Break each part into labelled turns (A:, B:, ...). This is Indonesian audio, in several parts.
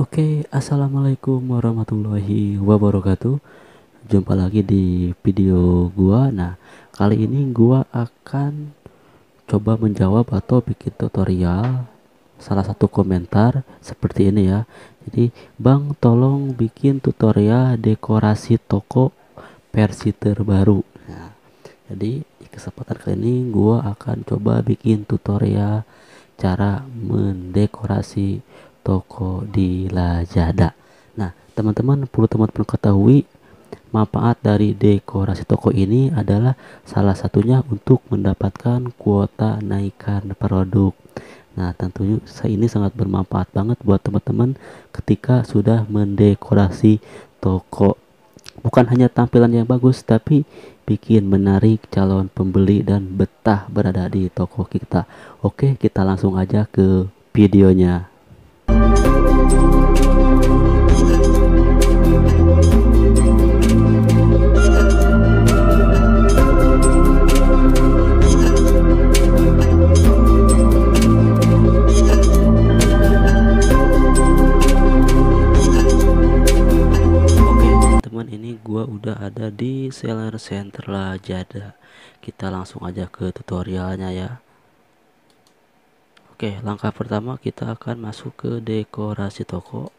A: Oke, okay, assalamualaikum warahmatullahi wabarakatuh. Jumpa lagi di video gua. Nah, kali ini gua akan coba menjawab atau bikin tutorial salah satu komentar seperti ini ya. Jadi, Bang, tolong bikin tutorial dekorasi toko versi terbaru. Nah, jadi di kesempatan kali ini gua akan coba bikin tutorial cara mendekorasi toko di Lazada. Nah, teman-teman perlu teman-teman ketahui manfaat dari dekorasi toko ini adalah salah satunya untuk mendapatkan kuota naikkan produk. Nah, tentunya ini sangat bermanfaat banget buat teman-teman ketika sudah mendekorasi toko. Bukan hanya tampilan yang bagus, tapi bikin menarik calon pembeli dan betah berada di toko kita. Oke, kita langsung aja ke videonya. seller center lah kita langsung aja ke tutorialnya ya oke langkah pertama kita akan masuk ke dekorasi toko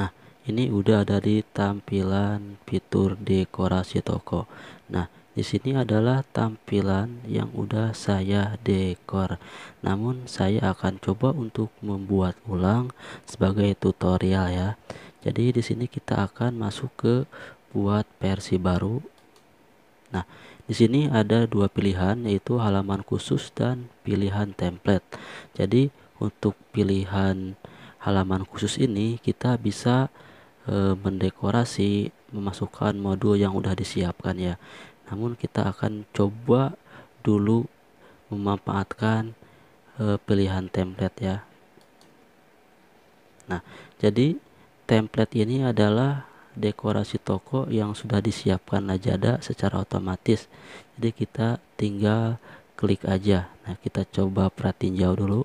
A: nah ini udah ada di tampilan fitur dekorasi toko nah di sini adalah tampilan yang udah saya dekor. Namun saya akan coba untuk membuat ulang sebagai tutorial ya. Jadi di sini kita akan masuk ke buat versi baru. Nah, di sini ada dua pilihan yaitu halaman khusus dan pilihan template. Jadi untuk pilihan halaman khusus ini kita bisa e, mendekorasi memasukkan modul yang sudah disiapkan ya namun kita akan coba dulu memanfaatkan e, pilihan template ya nah jadi template ini adalah dekorasi toko yang sudah disiapkan Lazada secara otomatis jadi kita tinggal klik aja nah kita coba perhatiin jauh dulu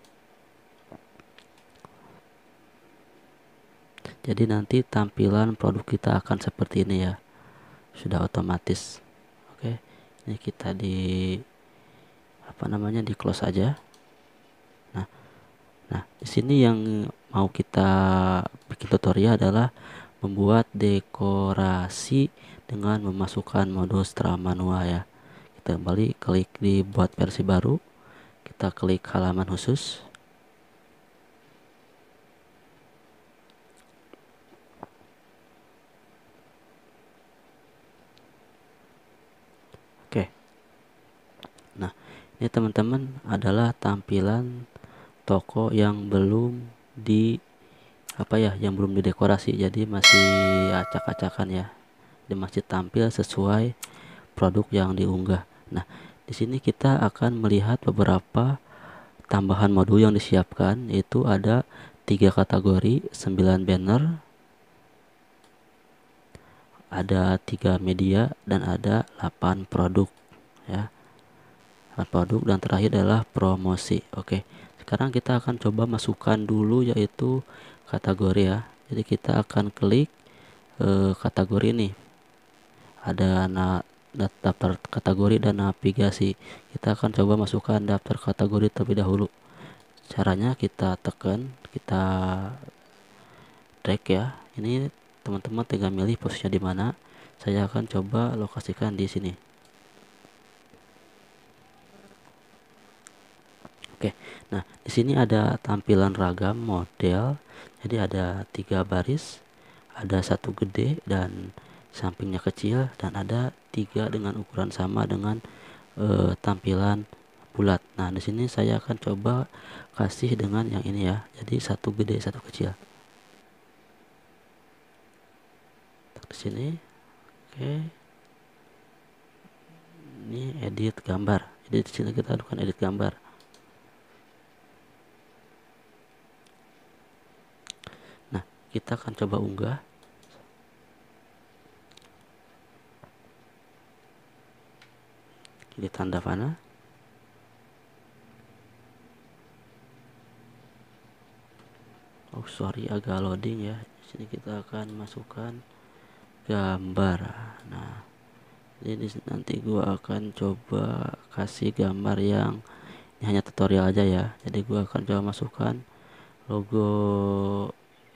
A: jadi nanti tampilan produk kita akan seperti ini ya sudah otomatis ini kita di apa namanya di close aja nah nah di sini yang mau kita bikin tutorial adalah membuat dekorasi dengan memasukkan modul setelah manual ya kita kembali klik di buat versi baru kita klik halaman khusus Ini ya, teman-teman adalah tampilan toko yang belum di apa ya yang belum didekorasi jadi masih acak-acakan ya di masih tampil sesuai produk yang diunggah nah di sini kita akan melihat beberapa tambahan modul yang disiapkan yaitu ada tiga kategori 9 banner ada tiga media dan ada 8 produk ya produk dan terakhir adalah promosi oke sekarang kita akan coba masukkan dulu yaitu kategori ya jadi kita akan klik e, kategori ini ada na daftar kategori dan navigasi kita akan coba masukkan daftar kategori terlebih dahulu caranya kita tekan kita drag ya ini teman-teman tinggal milih posisinya di mana saya akan coba lokasikan di sini Oke, nah di sini ada tampilan ragam model. Jadi ada tiga baris, ada satu gede dan sampingnya kecil dan ada tiga dengan ukuran sama dengan e, tampilan bulat. Nah di sini saya akan coba kasih dengan yang ini ya. Jadi satu gede satu kecil. Di sini, oke. Ini edit gambar. Jadi di sini kita lakukan edit gambar. kita akan coba unggah di tanda panah oh sorry agak loading ya sini kita akan masukkan gambar nah ini nanti gua akan coba kasih gambar yang ini hanya tutorial aja ya jadi gua akan coba masukkan logo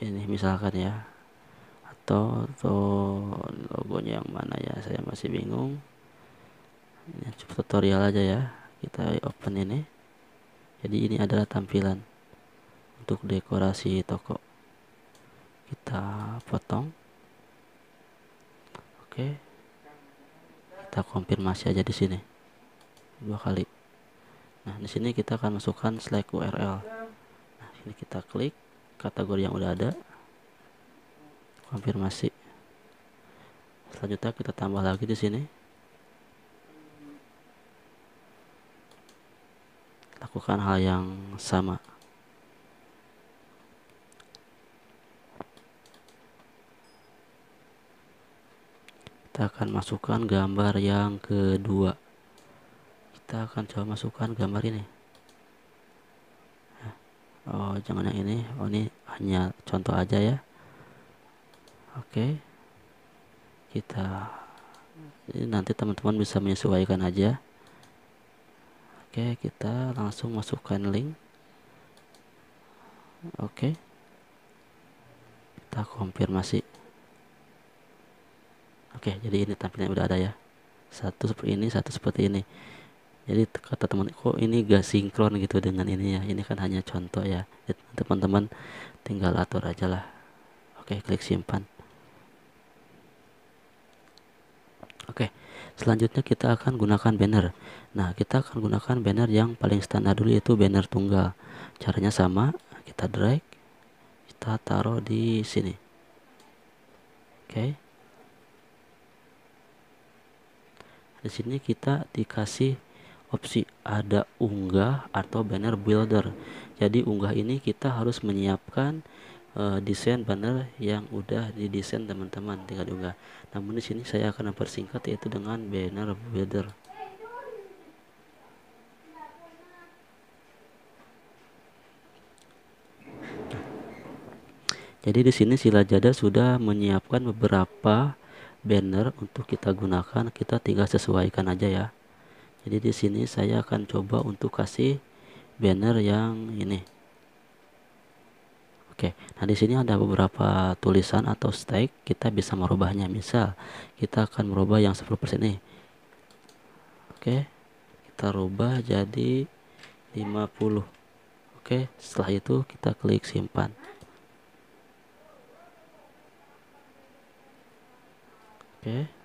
A: ini misalkan ya atau tuh logonya yang mana ya saya masih bingung ini cukup tutorial aja ya kita open ini jadi ini adalah tampilan untuk dekorasi toko kita potong oke kita konfirmasi aja di sini dua kali nah di sini kita akan masukkan slide url nah ini kita klik kategori yang udah ada konfirmasi selanjutnya kita tambah lagi di sini lakukan hal yang sama kita akan masukkan gambar yang kedua kita akan coba masukkan gambar ini oh jangan yang ini oh ini hanya contoh aja ya oke okay. kita ini nanti teman-teman bisa menyesuaikan aja oke okay, kita langsung masukkan link oke okay. kita konfirmasi oke okay, jadi ini tampilannya udah ada ya satu seperti ini satu seperti ini jadi kata teman kok ini gak sinkron gitu dengan ini ya ini kan hanya contoh ya teman-teman tinggal atur aja lah oke klik simpan oke selanjutnya kita akan gunakan banner nah kita akan gunakan banner yang paling standar dulu yaitu banner tunggal caranya sama kita drag kita taruh di sini oke di sini kita dikasih opsi ada unggah atau banner builder jadi unggah ini kita harus menyiapkan uh, desain banner yang udah didesain teman-teman tinggal diunggah namun di sini saya akan mempersingkat yaitu dengan banner builder Jadi di sini Silajada sudah menyiapkan beberapa banner untuk kita gunakan, kita tinggal sesuaikan aja ya jadi di sini saya akan coba untuk kasih banner yang ini oke nah di sini ada beberapa tulisan atau stake kita bisa merubahnya misal kita akan merubah yang 10% ini oke kita rubah jadi 50 oke setelah itu kita klik simpan oke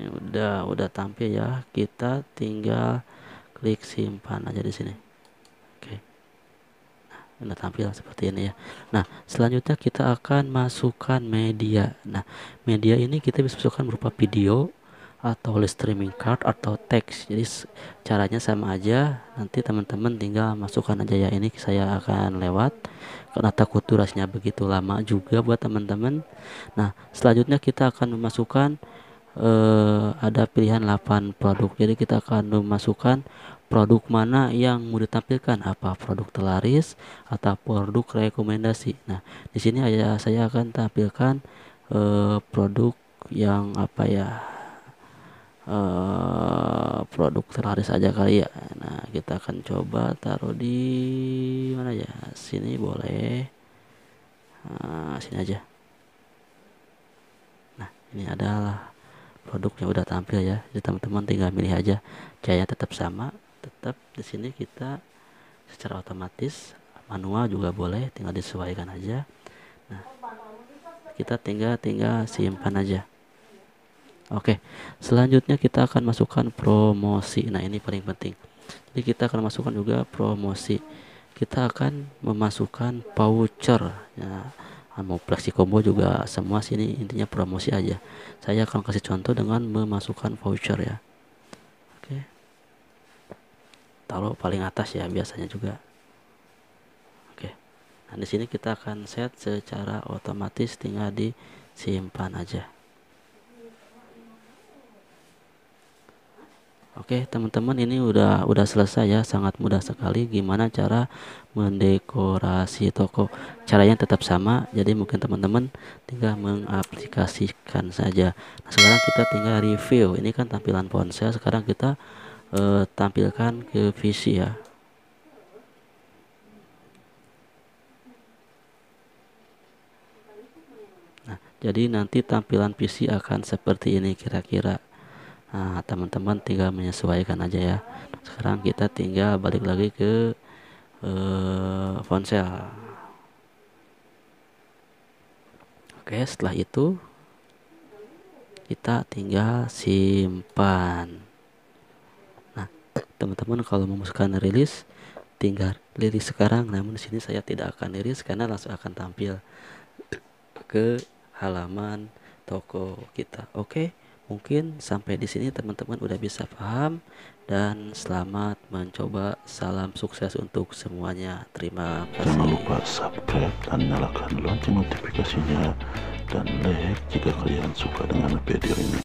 A: ini udah udah tampil ya kita tinggal klik simpan aja di sini oke nah, udah tampil seperti ini ya nah selanjutnya kita akan masukkan media nah media ini kita bisa masukkan berupa video atau list streaming card atau teks jadi caranya sama aja nanti teman-teman tinggal masukkan aja ya ini saya akan lewat karena takut durasinya begitu lama juga buat teman-teman nah selanjutnya kita akan memasukkan eh, ada pilihan 8 produk jadi kita akan memasukkan produk mana yang mau ditampilkan apa produk telaris atau produk rekomendasi nah di sini saya saya akan tampilkan eh, produk yang apa ya Uh, produk terlaris aja kali ya nah kita akan coba taruh di mana ya sini boleh uh, sini aja nah ini adalah produknya udah tampil ya jadi teman-teman tinggal milih aja cahaya tetap sama tetap di sini kita secara otomatis manual juga boleh tinggal disesuaikan aja nah kita tinggal tinggal simpan aja Oke, selanjutnya kita akan masukkan promosi. Nah, ini paling penting. Jadi kita akan masukkan juga promosi. Kita akan memasukkan voucher. Nah, mau plastik Combo juga semua sini intinya promosi aja saya akan kasih contoh dengan memasukkan voucher ya oke taruh paling atas ya biasanya juga oke nah di sini kita akan set secara otomatis tinggal disimpan aja Oke teman-teman ini udah udah selesai ya sangat mudah sekali gimana cara mendekorasi toko caranya tetap sama jadi mungkin teman-teman tinggal mengaplikasikan saja nah, sekarang kita tinggal review ini kan tampilan ponsel sekarang kita uh, tampilkan ke PC ya nah jadi nanti tampilan PC akan seperti ini kira-kira nah teman-teman tinggal menyesuaikan aja ya sekarang kita tinggal balik lagi ke uh, oke setelah itu kita tinggal simpan nah teman-teman kalau memasukkan rilis tinggal rilis sekarang namun di sini saya tidak akan rilis karena langsung akan tampil ke halaman toko kita oke okay? Mungkin sampai di sini teman-teman udah bisa paham dan selamat mencoba. Salam sukses untuk semuanya. Terima kasih. Jangan lupa subscribe dan nyalakan lonceng notifikasinya dan like jika kalian suka dengan video ini.